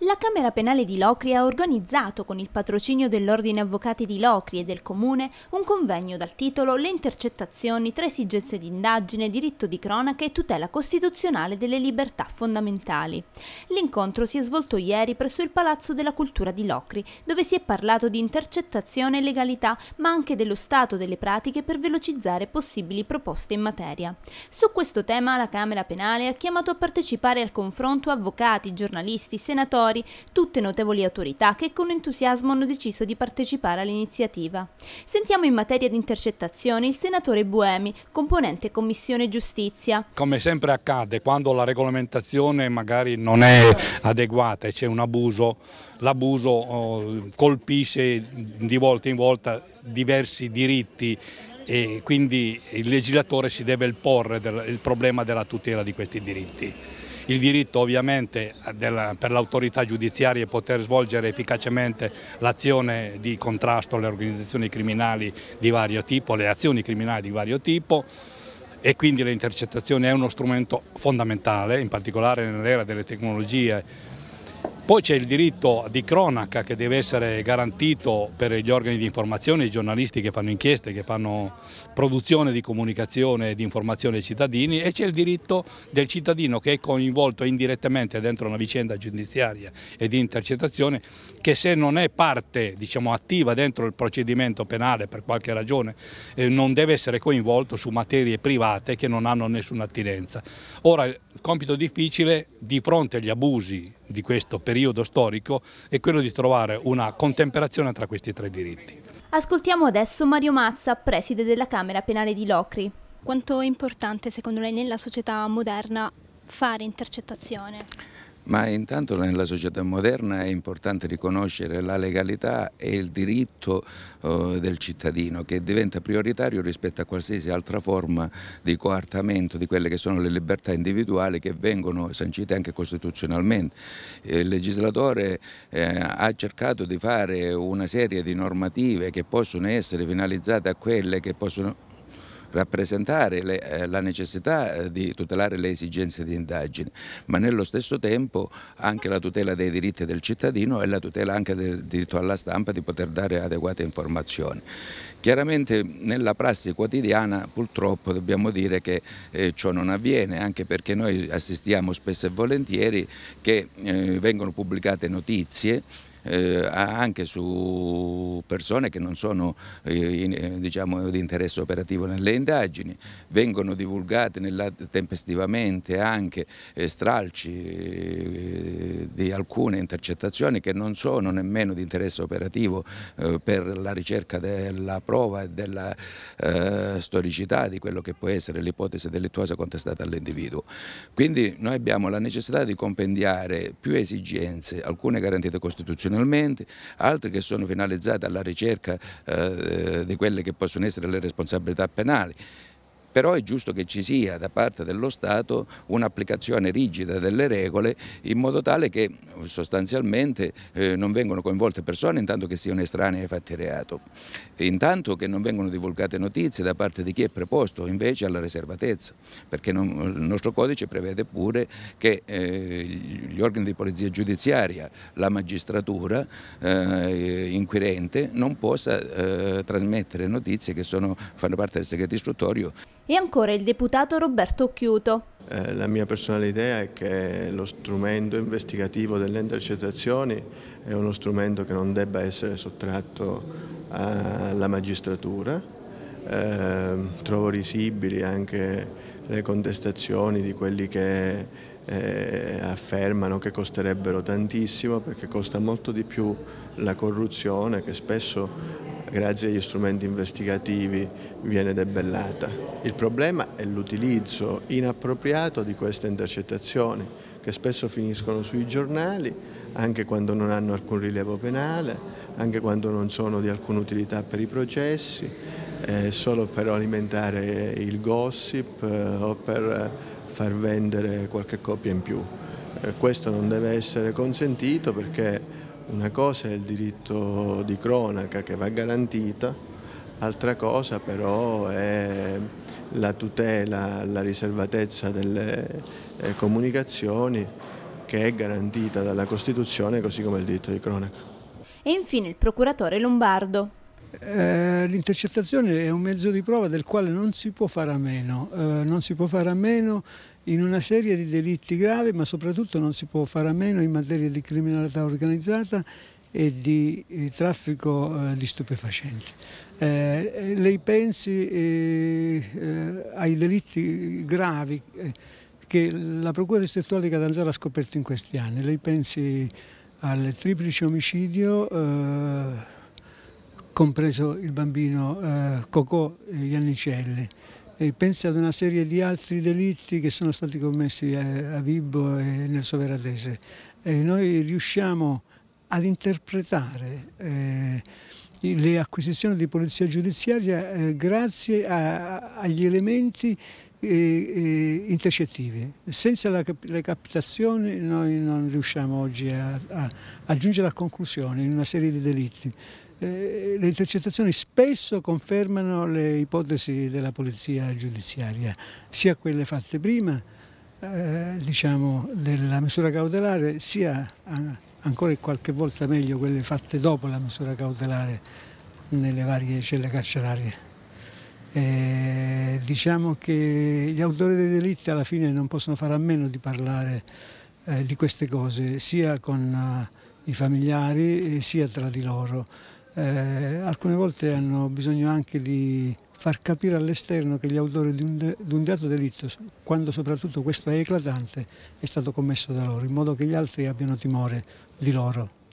La Camera Penale di Locri ha organizzato, con il patrocinio dell'Ordine Avvocati di Locri e del Comune, un convegno dal titolo Le intercettazioni tra esigenze di indagine, diritto di cronaca e tutela costituzionale delle libertà fondamentali. L'incontro si è svolto ieri presso il Palazzo della Cultura di Locri, dove si è parlato di intercettazione e legalità, ma anche dello stato delle pratiche per velocizzare possibili proposte in materia. Su questo tema la Camera Penale ha chiamato a partecipare al confronto avvocati, giornalisti, senatori, territori, tutte notevoli autorità che con entusiasmo hanno deciso di partecipare all'iniziativa. Sentiamo in materia di intercettazioni il senatore Buemi, componente Commissione Giustizia. Come sempre accade, quando la regolamentazione magari non è adeguata e c'è un abuso, l'abuso oh, colpisce di volta in volta diversi diritti e quindi il legislatore si deve porre il problema della tutela di questi diritti il diritto ovviamente della, per l'autorità giudiziaria di poter svolgere efficacemente l'azione di contrasto alle organizzazioni criminali di vario tipo, alle azioni criminali di vario tipo e quindi le intercettazioni è uno strumento fondamentale, in particolare nell'era delle tecnologie poi c'è il diritto di cronaca che deve essere garantito per gli organi di informazione, i giornalisti che fanno inchieste, che fanno produzione di comunicazione e di informazione ai cittadini e c'è il diritto del cittadino che è coinvolto indirettamente dentro una vicenda giudiziaria e di intercettazione che se non è parte diciamo, attiva dentro il procedimento penale per qualche ragione eh, non deve essere coinvolto su materie private che non hanno nessuna attinenza. Ora il compito difficile di fronte agli abusi di questo periodo storico è quello di trovare una contemperazione tra questi tre diritti. Ascoltiamo adesso Mario Mazza, preside della Camera Penale di Locri. Quanto è importante secondo lei nella società moderna fare intercettazione? Ma intanto nella società moderna è importante riconoscere la legalità e il diritto eh, del cittadino che diventa prioritario rispetto a qualsiasi altra forma di coartamento di quelle che sono le libertà individuali che vengono sancite anche costituzionalmente. Il legislatore eh, ha cercato di fare una serie di normative che possono essere finalizzate a quelle che possono rappresentare le, eh, la necessità eh, di tutelare le esigenze di indagine, ma nello stesso tempo anche la tutela dei diritti del cittadino e la tutela anche del diritto alla stampa di poter dare adeguate informazioni. Chiaramente nella prassi quotidiana purtroppo dobbiamo dire che eh, ciò non avviene, anche perché noi assistiamo spesso e volentieri che eh, vengono pubblicate notizie eh, anche su persone che non sono eh, in, eh, diciamo, di interesse operativo nelle indagini, vengono divulgate nella, tempestivamente anche eh, stralci di alcune intercettazioni che non sono nemmeno di interesse operativo per la ricerca della prova e della storicità di quello che può essere l'ipotesi delittuosa contestata all'individuo. Quindi noi abbiamo la necessità di compendiare più esigenze, alcune garantite costituzionali professionalmente, altre che sono finalizzate alla ricerca eh, eh, di quelle che possono essere le responsabilità penali però è giusto che ci sia da parte dello Stato un'applicazione rigida delle regole in modo tale che sostanzialmente eh, non vengano coinvolte persone intanto che siano estranee ai fatti reato, intanto che non vengono divulgate notizie da parte di chi è preposto invece alla riservatezza, perché non, il nostro codice prevede pure che eh, gli organi di polizia giudiziaria, la magistratura eh, inquirente non possa eh, trasmettere notizie che sono, fanno parte del segreto istruttorio. E ancora il deputato Roberto Occhiuto. Eh, la mia personale idea è che lo strumento investigativo delle intercettazioni è uno strumento che non debba essere sottratto alla magistratura. Eh, trovo risibili anche le contestazioni di quelli che eh, affermano che costerebbero tantissimo perché costa molto di più la corruzione che spesso grazie agli strumenti investigativi viene debellata. Il problema è l'utilizzo inappropriato di queste intercettazioni che spesso finiscono sui giornali anche quando non hanno alcun rilievo penale, anche quando non sono di alcuna utilità per i processi eh, solo per alimentare il gossip eh, o per far vendere qualche copia in più. Eh, questo non deve essere consentito perché una cosa è il diritto di cronaca che va garantita, altra cosa però è la tutela, la riservatezza delle eh, comunicazioni che è garantita dalla Costituzione così come il diritto di cronaca. E infine il procuratore Lombardo. Eh, l'intercettazione è un mezzo di prova del quale non si può fare a meno, eh, non si può fare a meno in una serie di delitti gravi, ma soprattutto non si può fare a meno in materia di criminalità organizzata e di, di eh, traffico eh, di stupefacenti. Eh, eh lei pensi eh, ai delitti gravi che la Procura distrettuale di Catanzaro ha scoperto in questi anni, lei pensi al triplice omicidio compreso il bambino eh, Cocò Iannicelli. E pensa ad una serie di altri delitti che sono stati commessi eh, a, Vibbo e nel Soveratese. E noi riusciamo ad interpretare eh, le acquisizioni di polizia giudiziaria eh, grazie a, agli elementi eh, eh, intercettivi. Senza la, le captazioni noi non riusciamo oggi a, a, a giungere a conclusione in una serie di delitti. Eh, le intercettazioni spesso confermano le ipotesi della polizia giudiziaria, sia quelle fatte prima, eh, diciamo, della misura cautelare, sia ancora qualche volta meglio quelle fatte dopo la misura cautelare nelle varie celle carcerarie. Eh, diciamo che gli autori dei delitti alla fine non possono fare a meno di parlare eh, di queste cose, sia con eh, i familiari sia tra di loro eh, alcune volte hanno bisogno anche di far capire all'esterno che gli autori di un, de, di un dato delitto, quando soprattutto questo è eclatante, è stato commesso da loro, in modo che gli altri abbiano timore di loro.